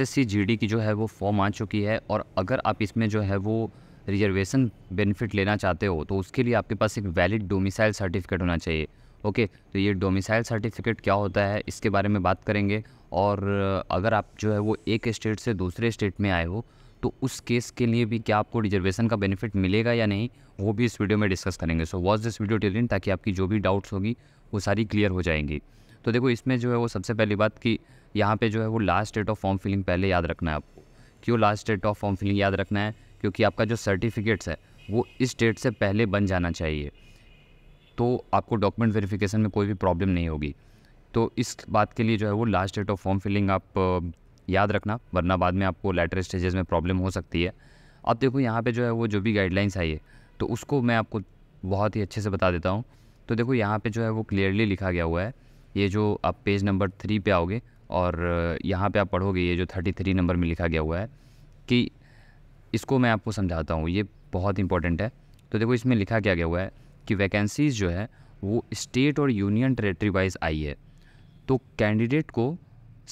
HSC GD की जो है वो फॉर्म आ चुकी है और अगर आप इसमें जो है वो रिजर्वेशन बेनिफिट लेना चाहते हो तो उसके लिए आपके पास एक वैलिड डोमिसाइल सर्टिफिकेट होना चाहिए ओके तो ये डोमिसाइल सर्टिफिकेट क्या होता है इसके बारे में बात करेंगे और अगर आप जो है वो एक स्टेट से दूसरे स्टेट में आए हो तो उस केस के लिए भी क्या आपको रिजर्वेशन का बेनिफिट मिलेगा या नहीं वो भी इस वीडियो में डिस्कस करेंगे so watch this video till end ताकि आपकी जो भी डाउट्स होगी वो सारी क्लियर हो जाएंगी तो देखो इसमें जो है वो सबसे पहली बात कि यहाँ पे जो है वो last date of form filling पहले याद रखना है आपको क्यों last date of form filling याद रखना है क्योंकि आपका जो सर्टिफिकेट्स है वो इस डेट से पहले बन जाना चाहिए तो आपको डॉक्यूमेंट वेरिफिकेशन में कोई भी प्रॉब्लम नहीं होगी तो इस बात के लिए जो है वो last date of form filling आप याद रखना वरना बाद में आपको लेटर स्टेजेस में प्रॉब्लम हो सकती है अब देखो यहाँ पे जो है वो जो भी गाइडलाइंस आई है तो उसको मैं आपको बहुत ही अच्छे से बता देता हूँ तो देखो यहाँ पे जो है वो क्लियरली लिखा गया हुआ है ये जो आप पेज नंबर थ्री पे आओगे और यहाँ पे आप पढ़ोगे ये जो थर्टी थ्री नंबर में लिखा गया हुआ है कि इसको मैं आपको समझाता हूँ ये बहुत इंपॉर्टेंट है तो देखो इसमें लिखा क्या गया हुआ है कि वैकेंसीज़ जो है वो स्टेट और यूनियन टेरेटरी वाइज आई है तो कैंडिडेट को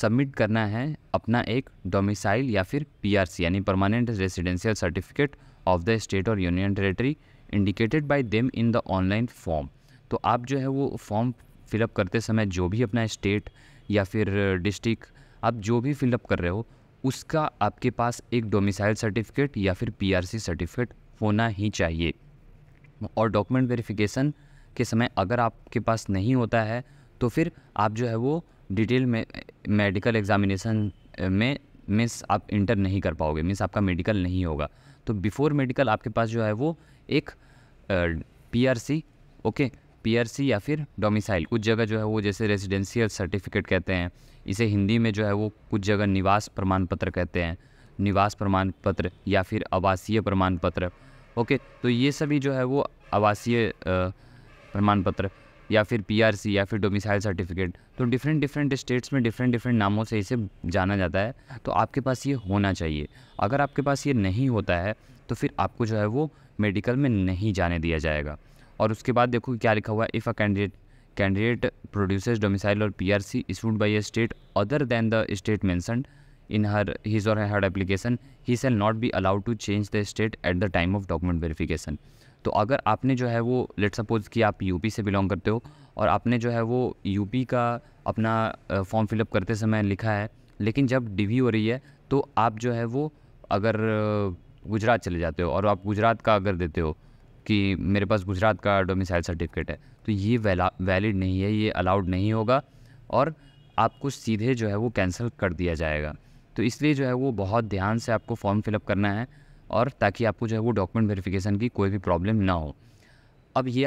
सबमिट करना है अपना एक डोमिसाइल या फिर पीआरसी यानी permanent residential certificate of the state और union territory indicated by them in the online form तो आप जो है वो फॉर्म फिलअप करते समय जो भी अपना स्टेट या फिर डिस्ट्रिक्ट आप जो भी फिलअप कर रहे हो उसका आपके पास एक डोमिसाइल सर्टिफिकेट या फिर पी सर्टिफिकेट होना ही चाहिए और डॉक्यूमेंट वेरिफिकेशन के समय अगर आपके पास नहीं होता है तो फिर आप जो है वो डिटेल में मेडिकल एग्जामिनेशन में मिस आप इंटर नहीं कर पाओगे मिस आपका मेडिकल नहीं होगा तो बिफ़ोर मेडिकल आपके पास जो है वो एक पीआरसी ओके पीआरसी या फिर डोमिसाइल कुछ जगह जो है वो जैसे रेजिडेंशियल सर्टिफिकेट कहते हैं इसे हिंदी में जो है वो कुछ जगह निवास प्रमाण पत्र कहते हैं निवास प्रमाण पत्र या फिर आवासीय प्रमाण पत्र ओके तो ये सभी जो है वो आवासीय प्रमाण पत्र या फिर पीआरसी या फिर डोमिसाइल सर्टिफिकेट तो डिफरेंट डिफरेंट स्टेट्स में डिफरेंट डिफरेंट नामों से इसे जाना जाता है तो आपके पास ये होना चाहिए अगर आपके पास ये नहीं होता है तो फिर आपको जो है वो मेडिकल में नहीं जाने दिया जाएगा और उसके बाद देखो क्या लिखा हुआ है if a candidate candidate produces domicile or P R C issued by a state other than the state mention in her his or her application he shall not be allowed to change the state at the time of document verification तो अगर आपने जो है वो let suppose कि आप UP से belong करते हो और आपने जो है वो यूपी का अपना फॉर्म फिलअप करते समय लिखा है लेकिन जब डिवी हो रही है तो आप जो है वो अगर गुजरात चले जाते हो और आप गुजरात का अगर देते हो कि मेरे पास गुजरात का डोमिसाइल सर्टिफिकेट है तो ये वैलिड नहीं है ये अलाउड नहीं होगा और आपको सीधे जो है वो कैंसिल कर दिया जाएगा तो इसलिए जो है वो बहुत ध्यान से आपको फॉर्म फिलअप करना है और ताकि आपको जो है वो डॉक्यूमेंट वेरिफिकेशन की कोई भी प्रॉब्लम ना हो अब ये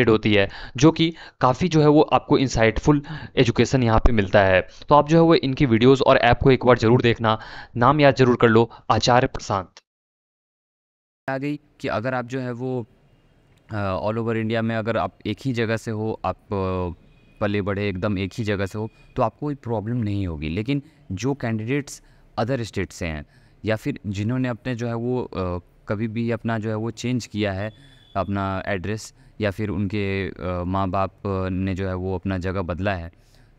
रिलेटेड होती है जो कि काफ़ी जो है वो आपको इंसाइटफुल एजुकेशन यहाँ पे मिलता है तो आप जो है वो इनकी वीडियोस और ऐप को एक बार ज़रूर देखना नाम याद जरूर कर लो आचार्य प्रशांत आ गई कि अगर आप जो है वो ऑल ओवर इंडिया में अगर आप एक ही जगह से हो आप पले बढ़े एकदम एक ही जगह से हो तो आपको कोई प्रॉब्लम नहीं होगी लेकिन जो कैंडिडेट्स अदर स्टेट से हैं या फिर जिन्होंने अपने जो है वो आ, कभी भी अपना जो है वो चेंज किया है अपना एड्रेस या फिर उनके माँ बाप ने जो है वो अपना जगह बदला है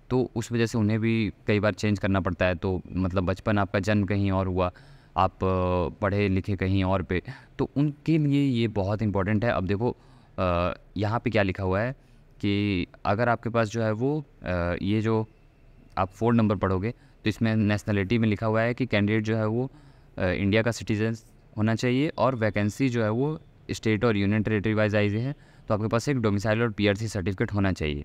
तो उस वजह से उन्हें भी कई बार चेंज करना पड़ता है तो मतलब बचपन आपका जन्म कहीं और हुआ आप पढ़े लिखे कहीं और पे तो उनके लिए ये बहुत इम्पोर्टेंट है अब देखो यहाँ पे क्या लिखा हुआ है कि अगर आपके पास जो है वो ये जो आप फोन नंबर पढ़ोगे तो इसमें नेशनलिटी में लिखा हुआ है कि कैंडिडेट जो है वो इंडिया का सिटीजन होना चाहिए और वैकेंसी जो है वो स्टेट और यूनियन टेरेटरी वाइज आई है तो आपके पास एक डोमिसाइल और पी सर्टिफिकेट होना चाहिए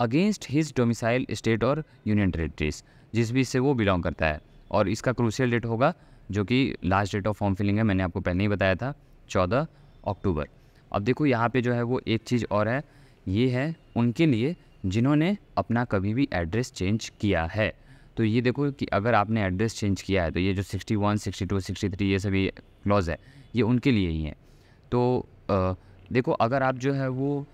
अगेंस्ट हिज डोमिसाइल स्टेट और यूनियन टेरेटरीज जिस भी से वो बिलोंग करता है और इसका क्रूशियल डेट होगा जो कि last date of form filling है मैंने आपको पहले ही बताया था चौदह अक्टूबर अब देखो यहाँ पे जो है वो एक चीज़ और है ये है उनके लिए जिन्होंने अपना कभी भी एड्रेस चेंज किया है तो ये देखो कि अगर आपने एड्रेस चेंज किया है तो ये जो 61, 62, 63 ये सभी क्लॉज है ये उनके लिए ही हैं तो देखो अगर आप जो है वो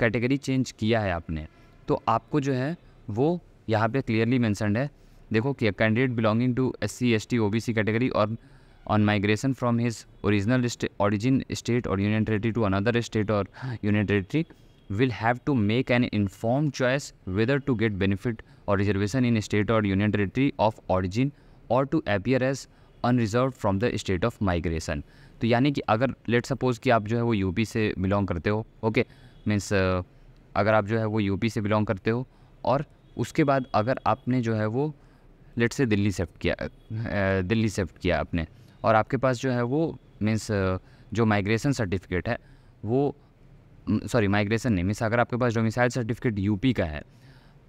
कैटेगरी चेंज किया है आपने तो आपको जो है वो यहाँ पे क्लियरली मैंसन है देखो कि candidate belonging to S C S T O B C category or on migration from his original origin state और union territory to another state और union territory will have to make an inform choice whether to get benefit or reservation in state और union territory of origin or to appear as unreserve from the state of migration तो यानी कि अगर late suppose कि आप जो है वो यूपी से बिलोंग करते हो ओके मीन्स अगर आप जो है वो यूपी से बिलोंग करते हो और उसके बाद अगर आपने जो है वो लेट से दिल्ली शिफ्ट किया दिल्ली शिफ्ट किया आपने और आपके पास जो है वो मीन्स जो माइग्रेशन सर्टिफिकेट है वो सॉरी माइग्रेशन नहीं मीन्स अगर आपके पास डोमिसाइल सर्टिफिकेट यूपी का है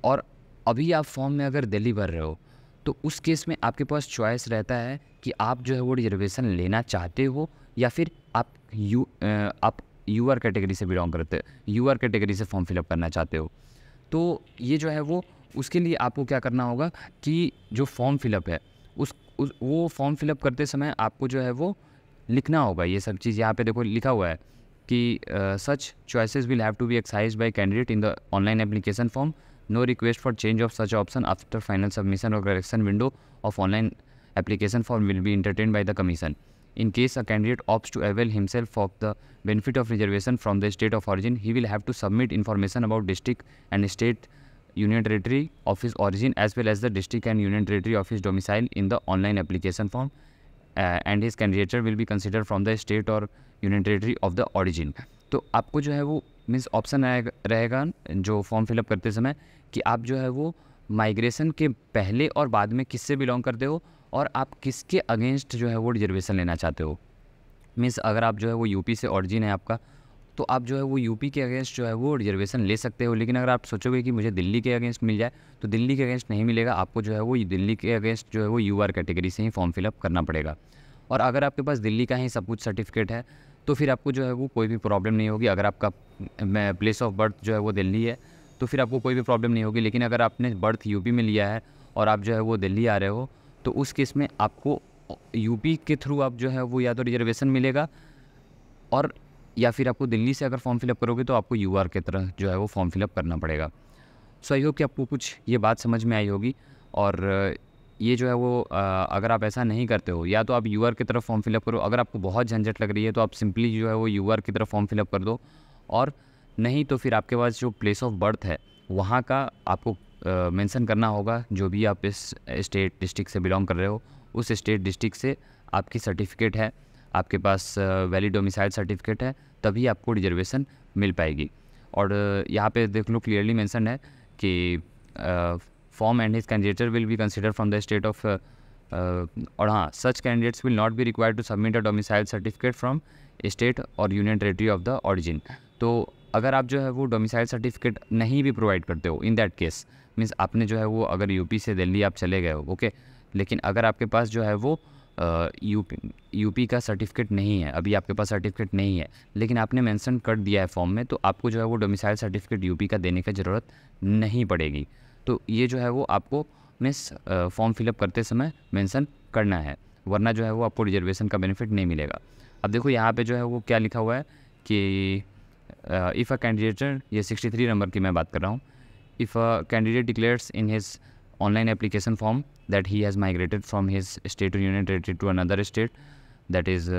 और अभी आप फॉर्म में अगर दिल्ली भर रहे हो तो उस केस में आपके पास चॉइस रहता है कि आप जो है वो रिजर्वेशन लेना चाहते हो या फिर आप यू आप यू आर कैटेगरी से बिलोंग करते हो यू आर कैटेगरी से फॉर्म फिलअप करना चाहते हो तो ये जो है वो उसके लिए आपको क्या करना होगा कि जो फॉर्म फिलअप है उस, उस वो फॉर्म फिलअप करते समय आपको जो है वो लिखना होगा ये सब चीज़ यहाँ पे देखो लिखा हुआ है कि such choices will have to be excise by candidate in the online application form no request for change of such option after final submission or collection window of online application for will be entertain by the commission in case a candidate opts to avail himself of the benefit of reservation from the state of origin he will have to submit information about district and state union territory of his origin as well as the district and union territory of his domicile in the online application form and his candidature will be considered from the state और union territory of the origin तो आपको जो है वो means option आएगा रहेगा जो form fill up करते समय कि आप जो है वो माइग्रेशन के पहले और बाद में किससे बिलोंग करते हो और आप किसके अगेंस्ट जो है वो रिजर्वेशन लेना चाहते हो मीन्स अगर आप जो है वो यूपी से ऑरिजिन है आपका तो आप जो है वो यूपी के अगेंस्ट जो है वो रिजर्वेशन ले सकते हो लेकिन अगर आप सोचोगे कि मुझे दिल्ली के अगेंस्ट मिल जाए तो दिल्ली के अगेंस्ट नहीं मिलेगा आपको जो है वो दिल्ली के अगेंस्ट जो है वो यू कैटेगरी से ही फॉर्म फिलअप करना पड़ेगा और अगर आपके पास दिल्ली का ही सब कुछ सर्टिफिकेट है तो फिर आपको जो है वो कोई भी प्रॉब्लम नहीं होगी अगर आपका प्लेस ऑफ बर्थ जो है वो दिल्ली है तो फिर आपको कोई भी प्रॉब्लम नहीं होगी लेकिन अगर आपने बर्थ यूपी में लिया है और आप जो है वो दिल्ली आ रहे हो तो उस केस में आपको यूपी के थ्रू आप जो है वो या तो रिजर्वेशन मिलेगा और या फिर आपको दिल्ली से अगर फॉर्म फिलअप करोगे तो आपको यू के तरह जो है वो फॉर्म फिलअप करना पड़ेगा सो आई होप कि आपको कुछ ये बात समझ में आई होगी और ये जो है वो आ, अगर आप ऐसा नहीं करते हो या तो आप यू की तरफ फॉर्म फिलअप करो अगर आपको बहुत झंझट लग रही है तो आप सिंपली जो है वो यू की तरफ फॉर्म फिलअप कर दो और नहीं तो फिर आपके पास जो प्लेस ऑफ बर्थ है वहाँ का आपको मेंशन करना होगा जो भी आप इस स्टेट डिस्ट्रिक्ट से बिलोंग कर रहे हो उस स्टेट डिस्ट्रिक्ट से आपकी सर्टिफिकेट है आपके पास वैलिड डोमिसाइल सर्टिफिकेट है तभी आपको रिजर्वेशन मिल पाएगी और यहाँ पे देख लो क्लियरली मेंशन है कि form and his candidature will be considered from the state of और हाँ such candidates will not be required to submit a domicile certificate from state और union territory of the origin तो अगर आप जो है वो डोमिसाइल सर्टिफिकेट नहीं भी प्रोवाइड करते हो इन दैट केस मीन्स आपने जो है वो अगर यूपी से दिल्ली आप चले गए हो ओके लेकिन अगर आपके पास जो है वो यूपी यूपी का सर्टिफिकेट नहीं है अभी आपके पास सर्टिफिकेट नहीं है लेकिन आपने मेंशन कर दिया है फॉर्म में तो आपको जो है वो डोमिसाइल सर्टिफिकेट यूपी का देने की ज़रूरत नहीं पड़ेगी तो ये जो है वो आपको मिस फॉर्म फिलअप करते समय मेंशन करना है वरना जो है वो आपको रिजर्वेशन का बेनिफिट नहीं मिलेगा अब देखो यहाँ पे जो है वो क्या लिखा हुआ है कि इफ़ अ कैंडिडेटर ये 63 नंबर की मैं बात कर रहा हूँ if a candidate declares in his online application form that he has migrated from his state और union territory to another state that is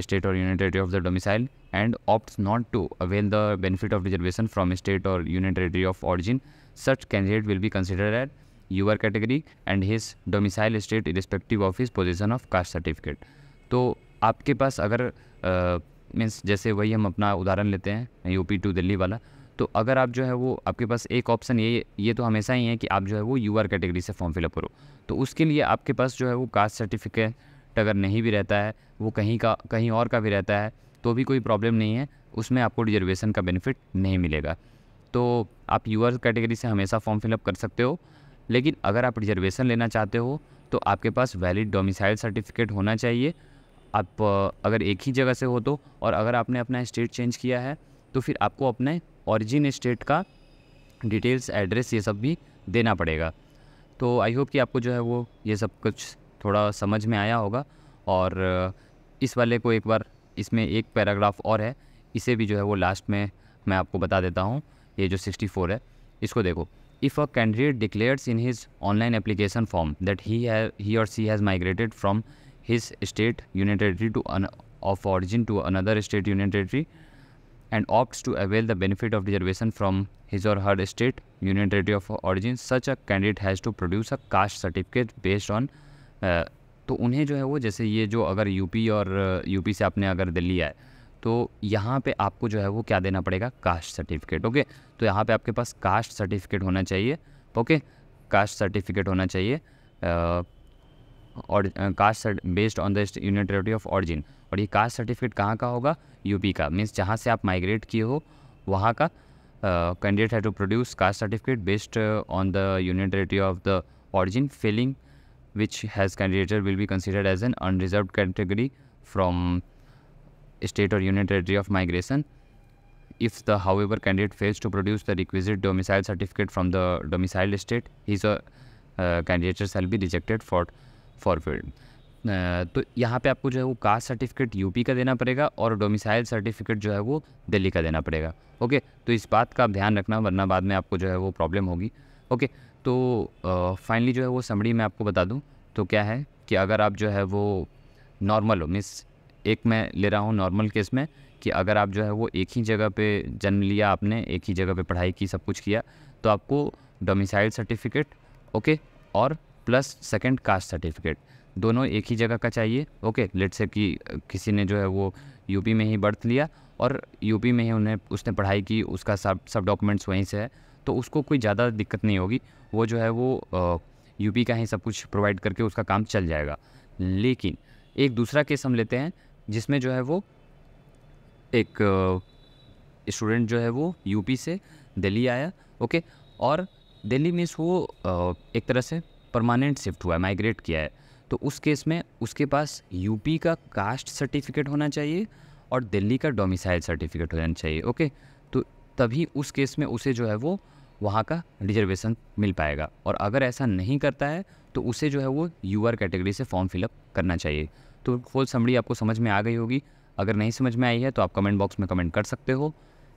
state और union territory of the domicile and opt not to avail the benefit of reservation from state और union territory of origin such candidate will be considered as UR category and his domicile state irrespective of his position of caste certificate तो आपके पास अगर means जैसे वही हम अपना उदाहरण लेते हैं यूपी टू दिल्ली वाला तो अगर आप जो है वो आपके पास एक ऑप्शन ये ये तो हमेशा ही है कि आप जो है वो यू आर कैटेगरी से फॉर्म फिलअप करो तो उसके लिए आपके पास जो है वो कास्ट सर्टिफिकेट अगर नहीं भी रहता है वो कहीं का कहीं और का भी रहता है तो भी कोई प्रॉब्लम नहीं है उसमें आपको रिजर्वेशन का बेनिफिट नहीं मिलेगा तो आप यूअर कैटेगरी से हमेशा फॉर्म फिलअप कर सकते हो लेकिन अगर आप रिजर्वेशन लेना चाहते हो तो आपके पास वैलिड डोमिसाइल सर्टिफिकेट होना चाहिए आप अगर एक ही जगह से हो तो और अगर आपने अपना स्टेट चेंज किया है तो फिर आपको अपने ओरिजिन स्टेट का डिटेल्स एड्रेस ये सब भी देना पड़ेगा तो आई होप कि आपको जो है वो ये सब कुछ थोड़ा समझ में आया होगा और इस वाले को एक बार इसमें एक पैराग्राफ और है इसे भी जो है वो लास्ट में मैं आपको बता देता हूँ ये जो सिक्सटी फोर है इसको देखो if a candidate declares in his online application form that he or she has migrated from his state union territory to of origin to another state union territory and opt to avail the benefit of reservation from his or her state union territory of origin such a candidate has to produce a caste certificate based on तो उन्हें जो है वो जैसे ये जो अगर UP और यूपी uh, से आपने अगर दिल्ली आए तो यहाँ पे आपको जो है वो क्या देना पड़ेगा कास्ट सर्टिफिकेट ओके तो यहाँ पे आपके पास कास्ट सर्टिफिकेट होना चाहिए ओके कास्ट सर्टिफिकेट होना चाहिए और caste based on the union territory of origin और ये कास्ट सर्टिफिकेट कहाँ का होगा यूपी का मीन्स जहाँ से आप माइग्रेट किए हो वहाँ का कैंडिडेट है to produce caste certificate based on the union territory of the origin filling which has candidate will be considered as an unreserve category from state or union territory of migration if the however candidate fails to produce the requisite domicile certificate from the domicile state his uh, candidature shall be rejected for forfeit तो यहाँ पे आपको जो है वो caste certificate UP का देना पड़ेगा और डोमिसाइल सर्टिफिकेट जो है वो दिल्ली का देना पड़ेगा ओके तो इस बात का ध्यान रखना वरना बाद में आपको जो है वो प्रॉब्लम होगी ओके तो फाइनली जो है वो समरी मैं आपको बता दूँ तो क्या है कि अगर आप जो है वो नॉर्मल हो मीन्स एक मैं ले रहा हूँ नॉर्मल केस में कि अगर आप जो है वो एक ही जगह पे जन्म लिया आपने एक ही जगह पे पढ़ाई की सब कुछ किया तो आपको डोमिसाइल सर्टिफिकेट ओके और प्लस सेकंड कास्ट सर्टिफिकेट दोनों एक ही जगह का चाहिए ओके लेट से कि किसी ने जो है वो यूपी में ही बर्थ लिया और यूपी में ही उन्हें उसने पढ़ाई की उसका सब सब डॉक्यूमेंट्स वहीं से है तो उसको कोई ज़्यादा दिक्कत नहीं होगी वो जो है वो यूपी का ही सब कुछ प्रोवाइड करके उसका काम चल जाएगा लेकिन एक दूसरा केस हम लेते हैं जिसमें जो है वो एक स्टूडेंट जो है वो यूपी से दिल्ली आया ओके और दिल्ली में वो एक तरह से परमानेंट शिफ्ट हुआ है माइग्रेट किया है तो उस केस में उसके पास यूपी का कास्ट सर्टिफिकेट होना चाहिए और दिल्ली का डोमिसाइल सर्टिफिकेट होना चाहिए ओके तो तभी उस केस में उसे जो है वो वहाँ का रिजर्वेशन मिल पाएगा और अगर ऐसा नहीं करता है तो उसे जो है वो यूआर कैटेगरी से फॉर्म फिलअप करना चाहिए तो फुल समरी आपको समझ में आ गई होगी अगर नहीं समझ में आई है तो आप कमेंट बॉक्स में कमेंट कर सकते हो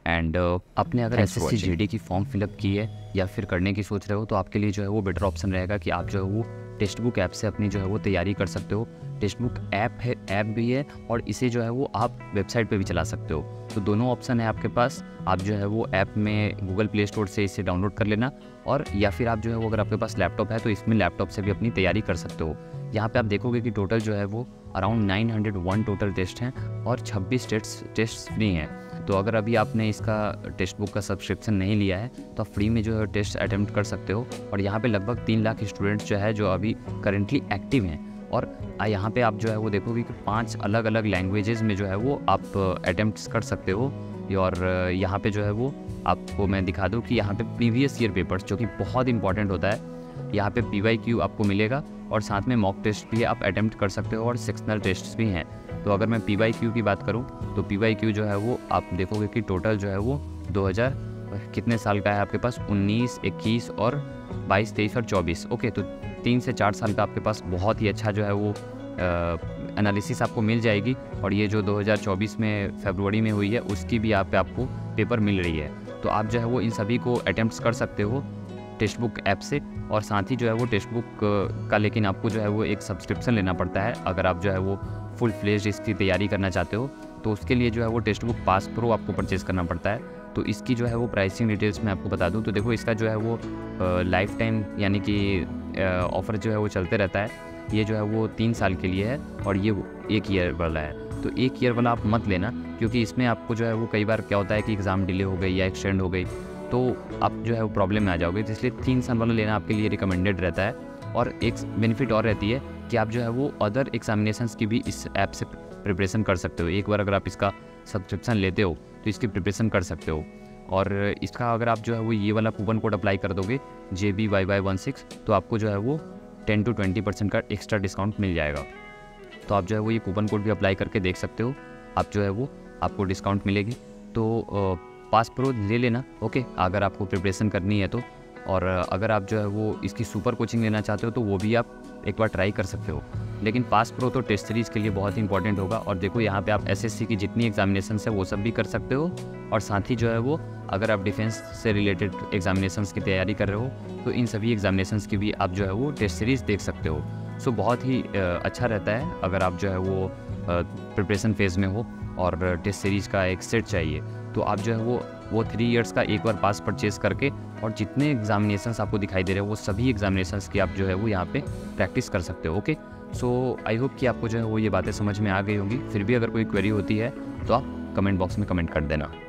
एंड uh, आपने अगर एस एस सी की फॉर्म फिलअप की है या फिर करने की सोच रहे हो तो आपके लिए जो है वो बेटर ऑप्शन रहेगा कि आप जो है वो टेक्स्ट बुक ऐप से अपनी जो है वो तैयारी कर सकते हो टेक्स्ट बुक ऐप है ऐप भी है और इसे जो है वो आप वेबसाइट पे भी चला सकते हो तो दोनों ऑप्शन है आपके पास आप जो है वो ऐप में गूगल प्ले स्टोर से इसे डाउनलोड कर लेना और या फिर आप जो है वो अगर आपके पास लैपटॉप है तो इसमें लैपटॉप से भी अपनी तैयारी कर सकते हो यहाँ पर आप देखोगे कि टोटल जो है वो अराउंड 901 टोटल टेस्ट हैं और 26 टेस्ट टेस्ट भी हैं तो अगर अभी आपने इसका टेस्ट बुक का सब्सक्रिप्शन नहीं लिया है तो आप फ्री में जो है टेस्ट अटैम्प्ट कर सकते हो और यहाँ पे लगभग तीन लाख स्टूडेंट्स जो है जो अभी करेंटली एक्टिव हैं और यहाँ पे आप जो है वो देखोगे कि पांच अलग अलग लैंग्वेजेस में जो है वो आप अटैम्प्ट कर सकते हो और यहाँ पे जो है वो आपको मैं दिखा दूँ कि यहाँ पे प्रीवियस ईयर पेपर्स जो कि बहुत इंपॉर्टेंट होता है यहाँ पे पी आपको मिलेगा और साथ में मॉक टेस्ट भी आप अटैम्प्ट कर सकते हो और सेक्शनल टेस्ट भी हैं तो अगर मैं पी वाई क्यू की बात करूँ तो पी वाई क्यू जो है वो आप देखोगे कि टोटल जो है वो हज़ार कितने साल का है आपके पास 19, 21 और 22, 23 और 24 ओके तो तीन से चार साल का आपके पास बहुत ही अच्छा जो है वो एनालिसिस आपको मिल जाएगी और ये जो 2024 में फरवरी में हुई है उसकी भी आप पे आपको पेपर मिल रही है तो आप जो है वो इन सभी को अटैम्प्ट कर सकते हो टेक्स्ट बुक ऐप से और साथ ही जो है वो टेक्स्ट बुक का लेकिन आपको जो है वो एक सब्सक्रिप्शन लेना पड़ता है अगर आप जो है वो फुल फ्लेज इसकी तैयारी करना चाहते हो तो उसके लिए जो है वो टेक्स्ट बुक पास प्रो आपको परचेज़ करना पड़ता है तो इसकी जो है वो प्राइसिंग डिटेल्स मैं आपको बता दूँ तो देखो इसका जो है वो लाइफ टाइम यानी कि ऑफ़र जो है वो चलते रहता है ये जो है वो तीन साल के लिए है और ये एक ईयर वाला है तो एक ईयर वाला आप मत लेना क्योंकि इसमें आपको जो है वो कई बार क्या होता है कि एग्ज़ाम डिले हो गई या एक्सटेंड हो गई तो आप जो है वो प्रॉब्लम में आ जाओगे तो इसलिए तीन साल वाला लेना आपके लिए रिकमेंडेड रहता है और एक बेनिफिट और रहती है कि आप जो है वो अदर एग्जामिनेशंस की भी इस ऐप से प्रिपरेशन कर सकते हो एक बार अगर आप इसका सब्सक्रिप्शन लेते हो तो इसकी प्रिपरेशन कर सकते हो और इसका अगर आप जो है वो ये वाला कूपन कोड अप्लाई कर दोगे J B Y Y one six तो आपको जो है वो टेन टू ट्वेंटी परसेंट का एक्स्ट्रा डिस्काउंट मिल जाएगा तो आप जो है वो ये कूपन कोड भी अप्लाई करके देख सकते हो आप जो है वो आपको डिस्काउंट मिलेगी तो पास प्रो ले लेना ओके अगर आपको प्रिपरेशन करनी है तो और अगर आप जो है वो इसकी सुपर कोचिंग लेना चाहते हो तो वो भी आप एक बार ट्राई कर सकते हो लेकिन पास प्रो तो टेस्ट सीरीज़ के लिए बहुत ही इंपॉर्टेंट होगा और देखो यहाँ पे आप एसएससी की जितनी एग्जामिनेशन है वो सब भी कर सकते हो और साथ ही जो है वो अगर आप डिफेंस से रिलेटेड एग्जामिनेशन की तैयारी कर रहे हो तो इन सभी एग्जामिनेशन की भी आप जो है वो टेस्ट सीरीज़ देख सकते हो सो बहुत ही अच्छा रहता है अगर आप जो है वो प्रिपरेशन फेज़ में हो और टेस्ट सीरीज़ का एक सेट चाहिए तो आप जो है वो वो थ्री इयर्स का एक बार पास परचेज करके और जितने एग्जामिनेशंस आपको दिखाई दे रहे हैं वो सभी एग्जामिनेशंस की आप जो है वो यहाँ पे प्रैक्टिस कर सकते हो ओके सो आई होप कि आपको जो है वो ये बातें समझ में आ गई होंगी फिर भी अगर कोई क्वेरी होती है तो आप कमेंट बॉक्स में कमेंट कर देना